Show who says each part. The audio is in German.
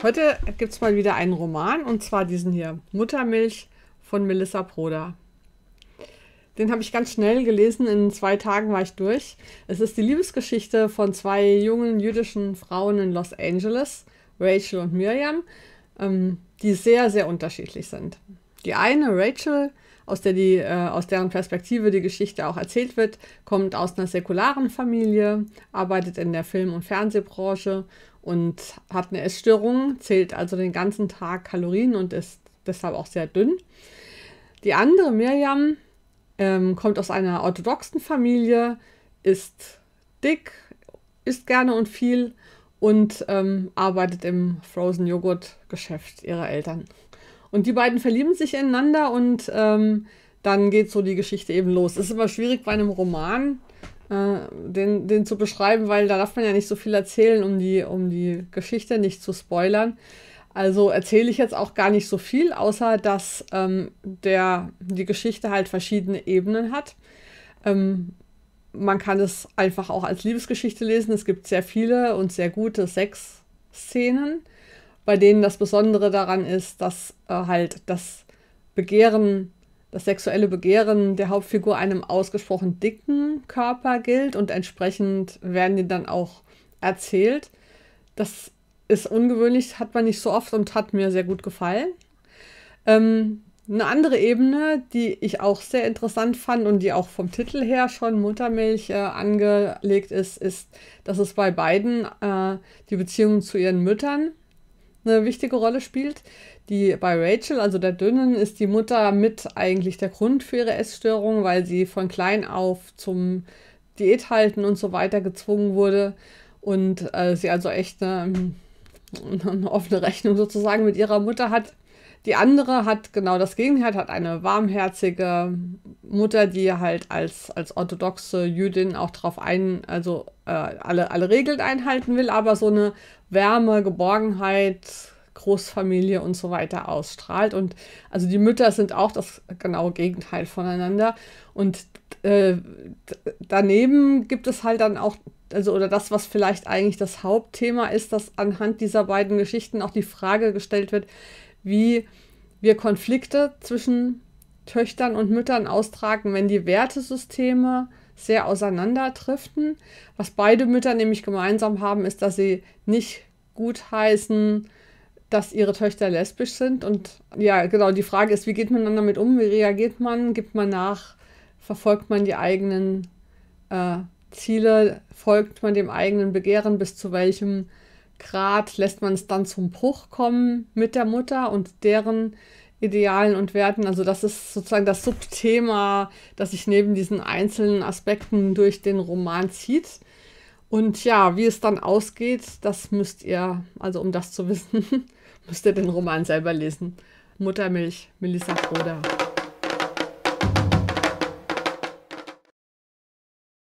Speaker 1: Heute gibt es mal wieder einen Roman und zwar diesen hier, Muttermilch von Melissa Proda. Den habe ich ganz schnell gelesen, in zwei Tagen war ich durch. Es ist die Liebesgeschichte von zwei jungen jüdischen Frauen in Los Angeles, Rachel und Miriam, ähm, die sehr, sehr unterschiedlich sind. Die eine, Rachel, aus, der die, äh, aus deren Perspektive die Geschichte auch erzählt wird, kommt aus einer säkularen Familie, arbeitet in der Film- und Fernsehbranche und hat eine Essstörung, zählt also den ganzen Tag Kalorien und ist deshalb auch sehr dünn. Die andere, Miriam, ähm, kommt aus einer orthodoxen Familie, ist dick, isst gerne und viel und ähm, arbeitet im Frozen-Joghurt-Geschäft ihrer Eltern. Und die beiden verlieben sich ineinander und ähm, dann geht so die Geschichte eben los. Es ist immer schwierig bei einem Roman, äh, den, den zu beschreiben, weil da darf man ja nicht so viel erzählen, um die, um die Geschichte nicht zu spoilern. Also erzähle ich jetzt auch gar nicht so viel, außer dass ähm, der, die Geschichte halt verschiedene Ebenen hat. Ähm, man kann es einfach auch als Liebesgeschichte lesen. Es gibt sehr viele und sehr gute Sexszenen bei denen das Besondere daran ist, dass äh, halt das Begehren, das sexuelle Begehren der Hauptfigur einem ausgesprochen dicken Körper gilt und entsprechend werden die dann auch erzählt. Das ist ungewöhnlich, hat man nicht so oft und hat mir sehr gut gefallen. Ähm, eine andere Ebene, die ich auch sehr interessant fand und die auch vom Titel her schon Muttermilch äh, angelegt ist, ist, dass es bei beiden äh, die Beziehung zu ihren Müttern eine wichtige Rolle spielt. Die bei Rachel, also der Dünnen, ist die Mutter mit eigentlich der Grund für ihre Essstörung, weil sie von klein auf zum Diät halten und so weiter gezwungen wurde und äh, sie also echt eine, ähm, eine offene Rechnung sozusagen mit ihrer Mutter hat. Die andere hat genau das Gegenteil, hat eine warmherzige Mutter, die halt als, als orthodoxe Jüdin auch drauf ein, also äh, alle, alle Regeln einhalten will, aber so eine Wärme, Geborgenheit, Großfamilie und so weiter ausstrahlt. Und also die Mütter sind auch das genaue Gegenteil voneinander. Und äh, daneben gibt es halt dann auch also oder das, was vielleicht eigentlich das Hauptthema ist, dass anhand dieser beiden Geschichten auch die Frage gestellt wird, wie wir Konflikte zwischen Töchtern und Müttern austragen, wenn die Wertesysteme sehr auseinanderdriften. Was beide Mütter nämlich gemeinsam haben, ist, dass sie nicht gutheißen, dass ihre Töchter lesbisch sind. Und ja, genau, die Frage ist, wie geht man dann damit um? Wie reagiert man? Gibt man nach? Verfolgt man die eigenen äh, Ziele? Folgt man dem eigenen Begehren? Bis zu welchem Grad lässt man es dann zum Bruch kommen mit der Mutter und deren Idealen und Werten. Also das ist sozusagen das Subthema, das sich neben diesen einzelnen Aspekten durch den Roman zieht. Und ja, wie es dann ausgeht, das müsst ihr, also um das zu wissen, müsst ihr den Roman selber lesen. Muttermilch, Melissa Roder.